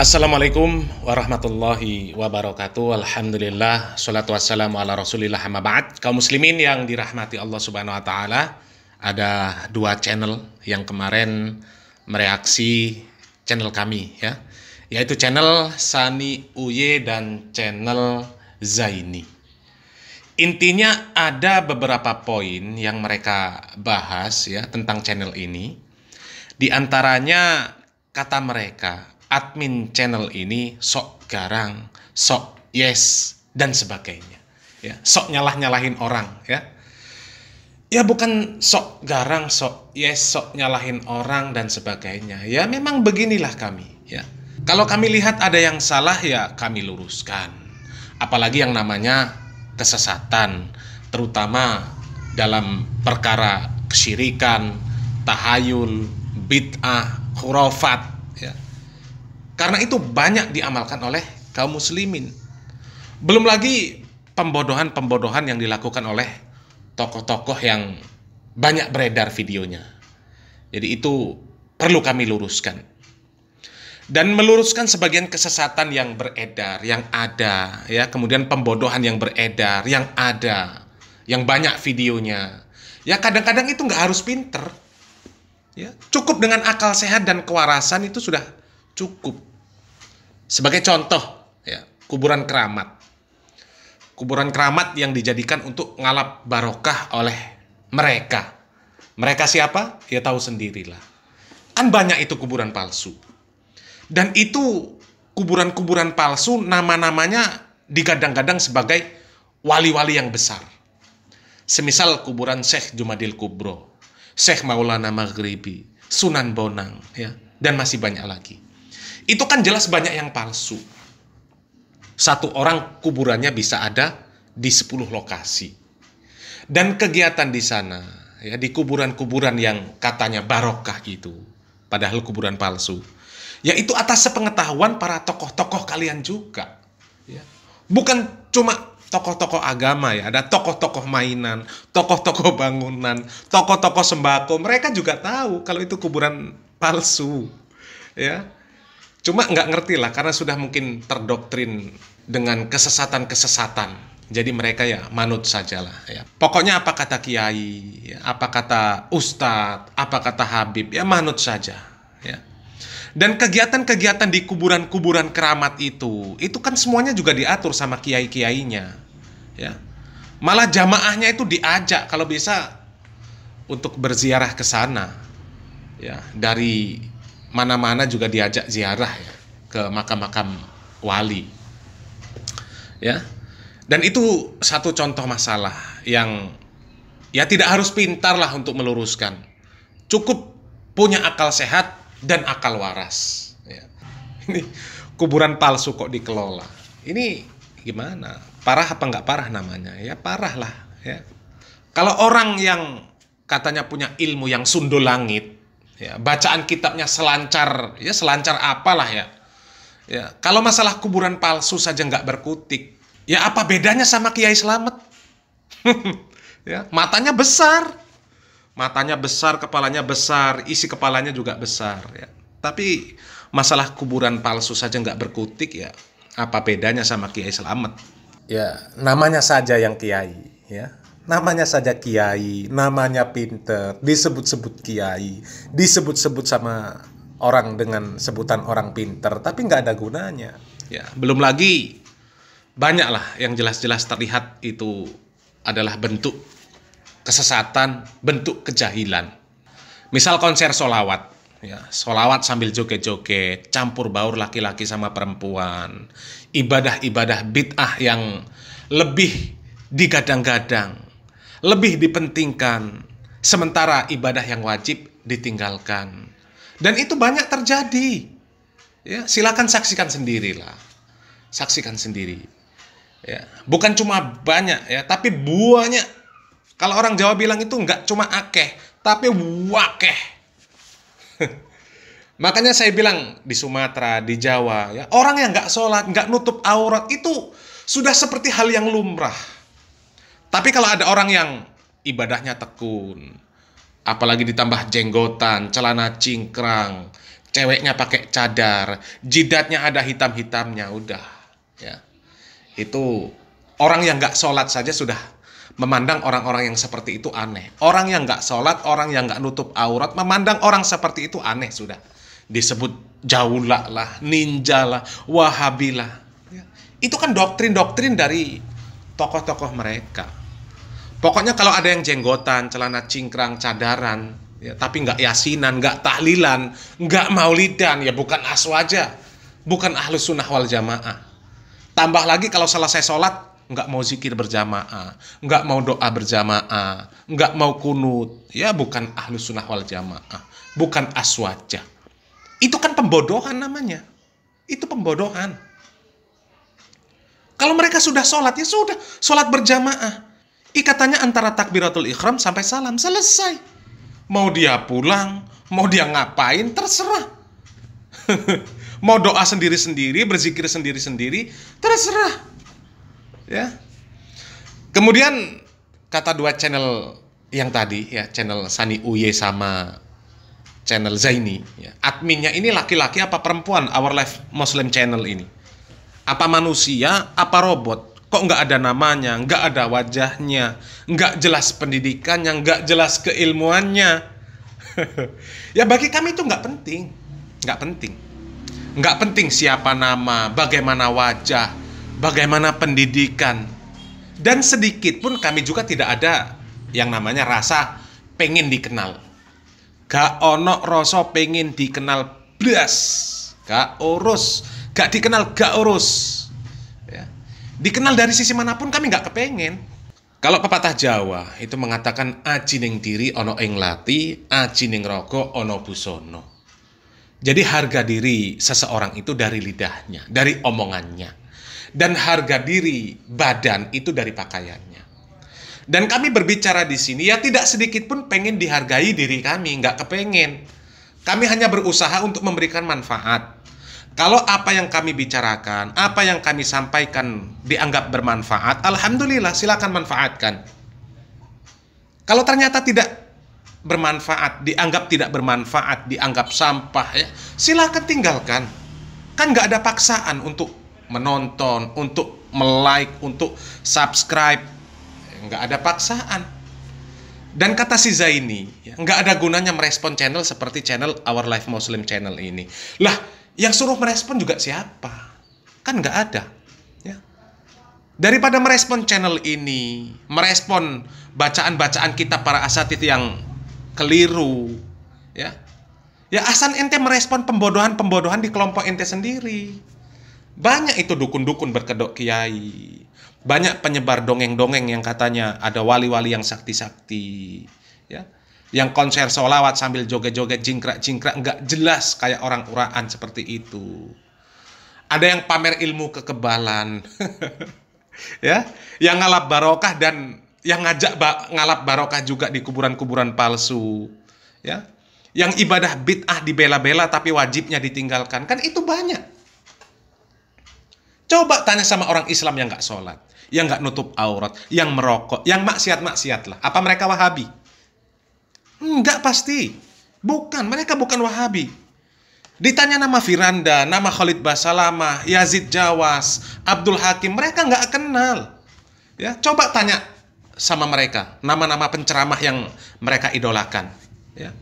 Assalamualaikum warahmatullahi wabarakatuh Alhamdulillah Salatu wassalamu ala rasulillah amma ba'd Kaum muslimin yang dirahmati Allah subhanahu wa ta'ala Ada dua channel yang kemarin mereaksi channel kami ya Yaitu channel Sani Uye dan channel Zaini Intinya ada beberapa poin yang mereka bahas ya tentang channel ini Di antaranya kata mereka admin channel ini sok garang, sok yes dan sebagainya. Ya, sok nyalah-nyalahin orang ya. Ya bukan sok garang, sok yes, sok nyalahin orang dan sebagainya. Ya memang beginilah kami ya. Kalau kami lihat ada yang salah ya kami luruskan. Apalagi yang namanya kesesatan, terutama dalam perkara kesyirikan, tahayul, bid'ah, khurafat karena itu banyak diamalkan oleh kaum muslimin. Belum lagi pembodohan-pembodohan yang dilakukan oleh tokoh-tokoh yang banyak beredar videonya. Jadi itu perlu kami luruskan. Dan meluruskan sebagian kesesatan yang beredar, yang ada, ya, kemudian pembodohan yang beredar, yang ada, yang banyak videonya. Ya kadang-kadang itu nggak harus pinter. Ya, cukup dengan akal sehat dan kewarasan itu sudah cukup. Sebagai contoh, ya, kuburan keramat. Kuburan keramat yang dijadikan untuk ngalap barokah oleh mereka. Mereka siapa? Ya tahu sendirilah. Kan banyak itu kuburan palsu. Dan itu kuburan-kuburan palsu nama-namanya digadang-gadang sebagai wali-wali yang besar. Semisal kuburan Syekh Jumadil Kubro, Syekh Maulana Maghribi, Sunan Bonang, ya, dan masih banyak lagi. Itu kan jelas banyak yang palsu. Satu orang kuburannya bisa ada di 10 lokasi. Dan kegiatan di sana, ya di kuburan-kuburan yang katanya barokah itu, padahal kuburan palsu. itu atas sepengetahuan para tokoh-tokoh kalian juga. Ya. Bukan cuma tokoh-tokoh agama ya, ada tokoh-tokoh mainan, tokoh-tokoh bangunan, tokoh-tokoh sembako, mereka juga tahu kalau itu kuburan palsu. Ya. Cuma nggak ngerti lah karena sudah mungkin terdoktrin dengan kesesatan-kesesatan. Jadi mereka ya manut sajalah ya. Pokoknya apa kata kiai, apa kata ustadz, apa kata habib, ya manut saja ya. Dan kegiatan-kegiatan di kuburan-kuburan keramat itu, itu kan semuanya juga diatur sama kiai-kiainya ya. Malah jamaahnya itu diajak kalau bisa untuk berziarah ke sana ya dari mana-mana juga diajak ziarah ya, ke makam-makam wali. Ya. Dan itu satu contoh masalah yang ya tidak harus pintar lah untuk meluruskan. Cukup punya akal sehat dan akal waras. Ya. Ini kuburan palsu kok dikelola. Ini gimana? Parah apa nggak parah namanya? Ya parah lah. Ya. Kalau orang yang katanya punya ilmu yang sundul langit, ya bacaan kitabnya selancar ya selancar apalah ya ya kalau masalah kuburan palsu saja nggak berkutik ya apa bedanya sama Kiai selamat ya matanya besar matanya besar kepalanya besar isi kepalanya juga besar ya tapi masalah kuburan palsu saja nggak berkutik ya apa bedanya sama Kiai selamat ya namanya saja yang Kiai ya namanya saja kiai, namanya pinter, disebut-sebut kiai, disebut-sebut sama orang dengan sebutan orang pinter, tapi nggak ada gunanya. Ya, belum lagi banyaklah yang jelas-jelas terlihat itu adalah bentuk kesesatan, bentuk kejahilan. Misal konser solawat, ya solawat sambil joget-joget campur baur laki-laki sama perempuan ibadah-ibadah bid'ah yang lebih digadang-gadang lebih dipentingkan, sementara ibadah yang wajib ditinggalkan. Dan itu banyak terjadi. Ya, silakan saksikan sendirilah. Saksikan sendiri. Ya, bukan cuma banyak ya, tapi banyak. Kalau orang Jawa bilang itu nggak cuma akeh, tapi wakeh. Makanya saya bilang di Sumatera, di Jawa, ya orang yang nggak sholat, nggak nutup aurat itu sudah seperti hal yang lumrah. Tapi kalau ada orang yang ibadahnya tekun, apalagi ditambah jenggotan, celana cingkrang, ceweknya pakai cadar, jidatnya ada hitam-hitamnya, udah. Ya. Itu orang yang nggak sholat saja sudah memandang orang-orang yang seperti itu aneh. Orang yang nggak sholat, orang yang nggak nutup aurat, memandang orang seperti itu aneh sudah. Disebut jaulah lah, ninja lah, wahabilah. Ya. Itu kan doktrin-doktrin dari tokoh-tokoh mereka Pokoknya kalau ada yang jenggotan, celana cingkrang, cadaran, ya, tapi nggak yasinan, nggak tahlilan, nggak maulidan, ya bukan aswaja, bukan ahlus sunnah wal jamaah. Tambah lagi kalau selesai sholat, nggak mau zikir berjamaah, nggak mau doa berjamaah, nggak mau kunut, ya bukan ahlus sunnah wal jamaah, bukan aswaja. Itu kan pembodohan namanya. Itu pembodohan. Kalau mereka sudah sholat, ya sudah, sholat berjamaah Ikatannya antara takbiratul ikhram sampai salam selesai. Mau dia pulang, mau dia ngapain terserah. mau doa sendiri-sendiri, berzikir sendiri-sendiri, terserah. Ya. Kemudian kata dua channel yang tadi ya, channel Sani Uye sama channel Zaini. Ya. Adminnya ini laki-laki apa perempuan Our Life Muslim Channel ini? Apa manusia, apa robot? Kok nggak ada namanya, nggak ada wajahnya, nggak jelas pendidikannya, nggak jelas keilmuannya. ya bagi kami itu nggak penting, nggak penting. Nggak penting siapa nama, bagaimana wajah, bagaimana pendidikan. Dan sedikit pun kami juga tidak ada yang namanya rasa pengen dikenal. Gak ono rasa pengen dikenal blas. Gak urus, gak dikenal, gak urus dikenal dari sisi manapun kami nggak kepengen. Kalau pepatah Jawa itu mengatakan aji ning diri ono ing lati, aji ning rogo ono busono. Jadi harga diri seseorang itu dari lidahnya, dari omongannya. Dan harga diri badan itu dari pakaiannya. Dan kami berbicara di sini ya tidak sedikit pun pengen dihargai diri kami, nggak kepengen. Kami hanya berusaha untuk memberikan manfaat kalau apa yang kami bicarakan, apa yang kami sampaikan dianggap bermanfaat, alhamdulillah silakan manfaatkan. Kalau ternyata tidak bermanfaat, dianggap tidak bermanfaat, dianggap sampah ya, silakan tinggalkan. Kan nggak ada paksaan untuk menonton, untuk melike, untuk subscribe, nggak ada paksaan. Dan kata si Zaini, ya, nggak ada gunanya merespon channel seperti channel Our Life Muslim channel ini. Lah, yang suruh merespon juga siapa kan nggak ada ya daripada merespon channel ini merespon bacaan-bacaan kita para asatid yang keliru ya ya asan ente merespon pembodohan-pembodohan di kelompok ente sendiri banyak itu dukun-dukun berkedok kiai banyak penyebar dongeng-dongeng yang katanya ada wali-wali yang sakti-sakti ya yang konser solawat sambil joget-joget jingkrak-jingkrak nggak jelas kayak orang uraan seperti itu. Ada yang pamer ilmu kekebalan, ya, yang ngalap barokah dan yang ngajak ba ngalap barokah juga di kuburan-kuburan palsu, ya, yang ibadah bid'ah dibela-bela tapi wajibnya ditinggalkan kan itu banyak. Coba tanya sama orang Islam yang nggak sholat, yang nggak nutup aurat, yang merokok, yang maksiat-maksiat lah. Apa mereka wahabi? Enggak pasti. Bukan, mereka bukan Wahabi. Ditanya nama Firanda, nama Khalid Basalama, Yazid Jawas, Abdul Hakim, mereka nggak kenal. Ya, coba tanya sama mereka, nama-nama penceramah yang mereka idolakan. Ya.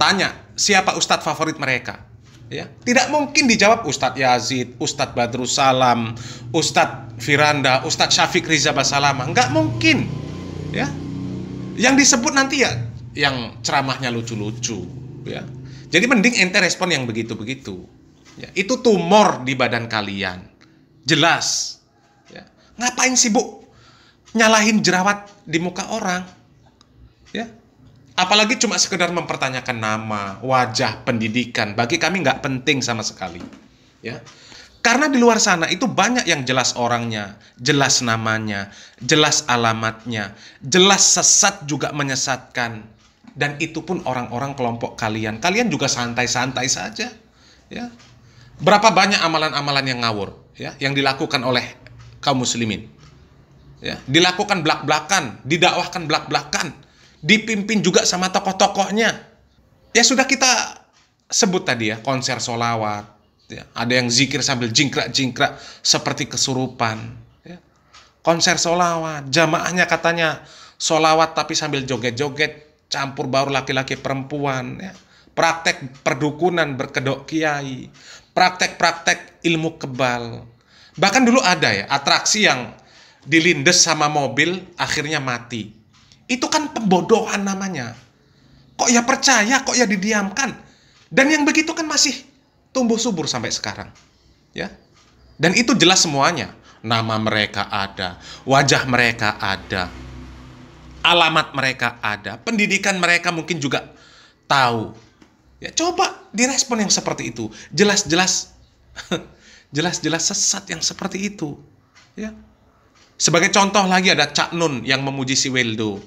Tanya, siapa ustadz favorit mereka? Ya. Tidak mungkin dijawab Ustadz Yazid, Ustadz Badrus Salam, Ustadz Firanda, Ustadz Syafiq Riza Basalamah, Nggak mungkin. Ya. Yang disebut nanti ya yang ceramahnya lucu-lucu ya jadi mending ente respon yang begitu-begitu ya itu tumor di badan kalian jelas ya ngapain sibuk nyalahin jerawat di muka orang ya apalagi cuma sekedar mempertanyakan nama wajah pendidikan bagi kami nggak penting sama sekali ya karena di luar sana itu banyak yang jelas orangnya, jelas namanya, jelas alamatnya, jelas sesat juga menyesatkan dan itu pun orang-orang kelompok kalian. Kalian juga santai-santai saja, ya. Berapa banyak amalan-amalan yang ngawur, ya, yang dilakukan oleh kaum muslimin. Ya, dilakukan belak-belakan, didakwahkan belak-belakan, dipimpin juga sama tokoh-tokohnya. Ya sudah kita sebut tadi ya, konser solawat, ya. ada yang zikir sambil jingkrak-jingkrak seperti kesurupan. Ya. Konser solawat, jamaahnya katanya solawat tapi sambil joget-joget, campur baur laki-laki perempuan ya. praktek perdukunan berkedok kiai praktek-praktek ilmu kebal bahkan dulu ada ya atraksi yang dilindes sama mobil akhirnya mati itu kan pembodohan namanya kok ya percaya kok ya didiamkan dan yang begitu kan masih tumbuh subur sampai sekarang ya dan itu jelas semuanya nama mereka ada wajah mereka ada alamat mereka ada, pendidikan mereka mungkin juga tahu. Ya, coba direspon yang seperti itu. Jelas-jelas jelas-jelas sesat yang seperti itu. Ya. Sebagai contoh lagi ada Cak Nun yang memuji si Weldo.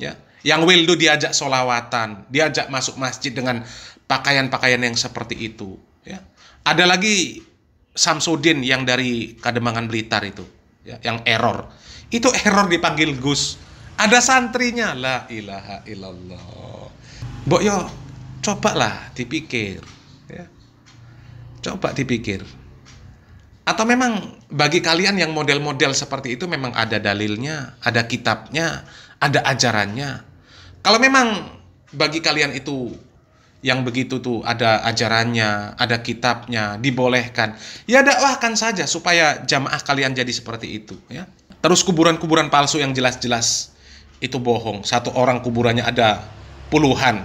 Ya. Yang Weldo diajak solawatan, diajak masuk masjid dengan pakaian-pakaian yang seperti itu. Ya. Ada lagi Samsudin yang dari Kademangan Blitar itu, ya, yang error. Itu error dipanggil Gus. Ada santrinya. La ilaha illallah. Mbok yo cobalah dipikir ya. Coba dipikir. Atau memang bagi kalian yang model-model seperti itu memang ada dalilnya, ada kitabnya, ada ajarannya. Kalau memang bagi kalian itu yang begitu tuh ada ajarannya, ada kitabnya, dibolehkan. Ya dakwahkan saja supaya jamaah kalian jadi seperti itu ya. Terus kuburan-kuburan palsu yang jelas-jelas itu bohong. Satu orang kuburannya ada puluhan.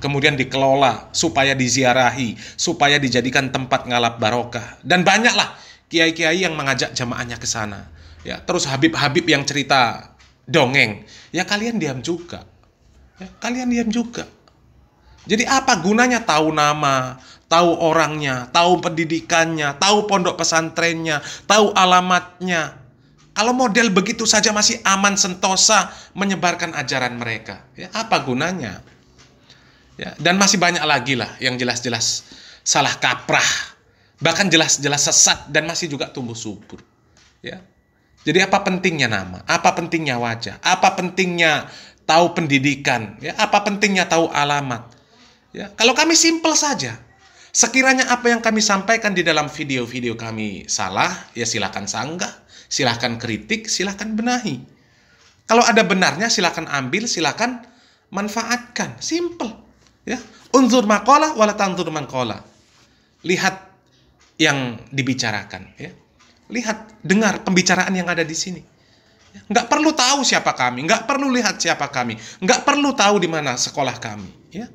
Kemudian dikelola supaya diziarahi, supaya dijadikan tempat ngalap barokah. Dan banyaklah kiai-kiai yang mengajak jamaahnya ke sana. Ya, terus Habib-habib yang cerita dongeng. Ya kalian diam juga. Ya, kalian diam juga. Jadi apa gunanya tahu nama, tahu orangnya, tahu pendidikannya, tahu pondok pesantrennya, tahu alamatnya, kalau model begitu saja masih aman sentosa menyebarkan ajaran mereka, ya apa gunanya? Ya, dan masih banyak lagi lah yang jelas-jelas salah kaprah, bahkan jelas-jelas sesat dan masih juga tumbuh subur. Ya. Jadi apa pentingnya nama? Apa pentingnya wajah? Apa pentingnya tahu pendidikan? Ya, apa pentingnya tahu alamat? Ya, kalau kami simpel saja, Sekiranya apa yang kami sampaikan di dalam video-video kami salah, ya silakan sanggah. Silahkan kritik, silahkan benahi. Kalau ada benarnya silahkan ambil, silahkan manfaatkan. Simple. Ya. Unzur makola wala tanzur mankola. Lihat yang dibicarakan. Ya. Lihat, dengar pembicaraan yang ada di sini. Ya, nggak perlu tahu siapa kami, nggak perlu lihat siapa kami, nggak perlu tahu di mana sekolah kami. Ya.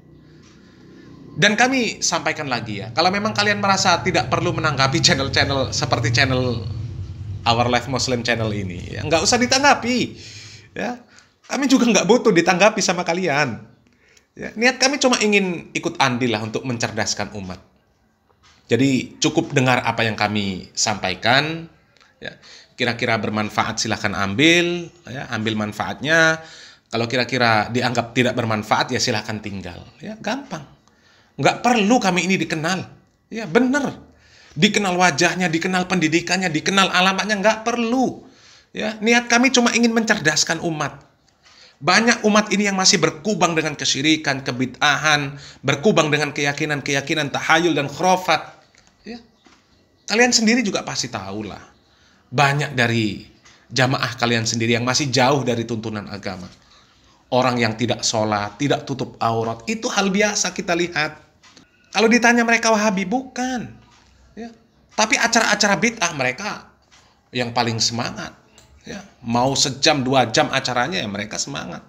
Dan kami sampaikan lagi ya, kalau memang kalian merasa tidak perlu menanggapi channel-channel seperti channel Our Life Muslim Channel ini. Ya, nggak usah ditanggapi. Ya, kami juga nggak butuh ditanggapi sama kalian. Ya, niat kami cuma ingin ikut andil lah untuk mencerdaskan umat. Jadi cukup dengar apa yang kami sampaikan. Ya, kira-kira bermanfaat silahkan ambil, ya, ambil manfaatnya. Kalau kira-kira dianggap tidak bermanfaat ya silahkan tinggal. Ya gampang. Nggak perlu kami ini dikenal. Ya benar dikenal wajahnya, dikenal pendidikannya, dikenal alamatnya nggak perlu. Ya, niat kami cuma ingin mencerdaskan umat. Banyak umat ini yang masih berkubang dengan kesyirikan, kebitahan, berkubang dengan keyakinan-keyakinan tahayul dan khurafat. Ya. Kalian sendiri juga pasti tahu lah. Banyak dari jamaah kalian sendiri yang masih jauh dari tuntunan agama. Orang yang tidak sholat, tidak tutup aurat, itu hal biasa kita lihat. Kalau ditanya mereka wahabi, bukan. Tapi acara-acara bid'ah mereka yang paling semangat. Ya, mau sejam dua jam acaranya ya mereka semangat.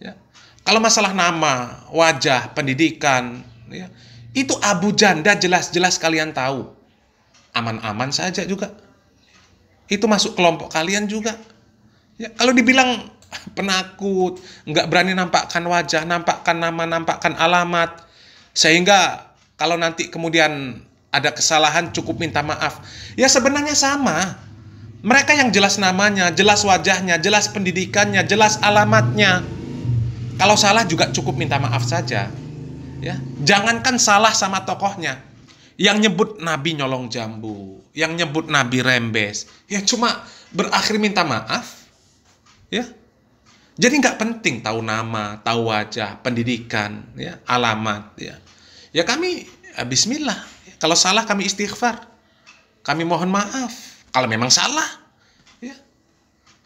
Ya. Kalau masalah nama, wajah, pendidikan, ya, itu abu janda jelas-jelas kalian tahu. Aman-aman saja juga. Itu masuk kelompok kalian juga. Ya, kalau dibilang penakut, nggak berani nampakkan wajah, nampakkan nama, nampakkan alamat, sehingga kalau nanti kemudian ada kesalahan cukup minta maaf. Ya sebenarnya sama. Mereka yang jelas namanya, jelas wajahnya, jelas pendidikannya, jelas alamatnya. Kalau salah juga cukup minta maaf saja. Ya, jangankan salah sama tokohnya. Yang nyebut nabi nyolong jambu, yang nyebut nabi rembes, ya cuma berakhir minta maaf. Ya. Jadi nggak penting tahu nama, tahu wajah, pendidikan, ya, alamat, ya. Ya kami Ah, bismillah. Kalau salah kami istighfar. Kami mohon maaf. Kalau memang salah, ya,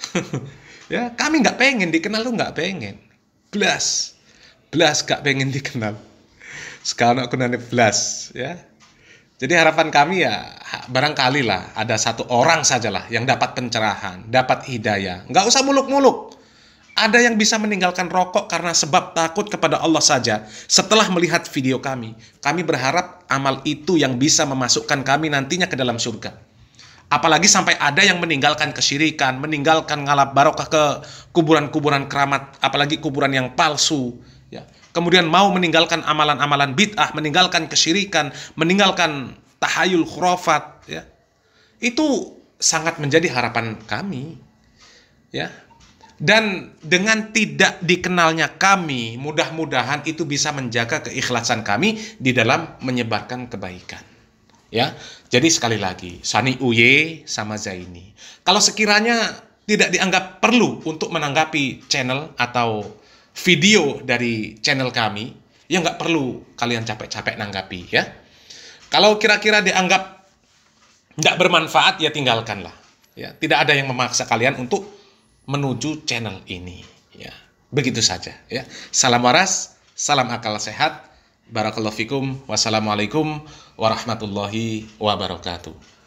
ya kami nggak pengen dikenal tuh nggak pengen. blas, blas nggak pengen dikenal. Sekarang aku nanya blas, ya. Jadi harapan kami ya barangkali lah ada satu orang sajalah yang dapat pencerahan, dapat hidayah. Nggak usah muluk-muluk. Ada yang bisa meninggalkan rokok karena sebab takut kepada Allah saja setelah melihat video kami. Kami berharap amal itu yang bisa memasukkan kami nantinya ke dalam surga. Apalagi sampai ada yang meninggalkan kesyirikan, meninggalkan ngalap barokah ke kuburan-kuburan keramat, apalagi kuburan yang palsu. Ya. Kemudian mau meninggalkan amalan-amalan bid'ah, meninggalkan kesyirikan, meninggalkan tahayul khurafat. Ya. Itu sangat menjadi harapan kami. Ya, dan dengan tidak dikenalnya kami, mudah-mudahan itu bisa menjaga keikhlasan kami di dalam menyebarkan kebaikan. Ya. Jadi sekali lagi, Sani Uye sama Zaini. Kalau sekiranya tidak dianggap perlu untuk menanggapi channel atau video dari channel kami, ya nggak perlu kalian capek-capek nanggapi ya. Kalau kira-kira dianggap tidak bermanfaat, ya tinggalkanlah. Ya, tidak ada yang memaksa kalian untuk menuju channel ini. Ya, begitu saja. Ya, salam waras, salam akal sehat. Barakallahu fikum. Wassalamualaikum warahmatullahi wabarakatuh.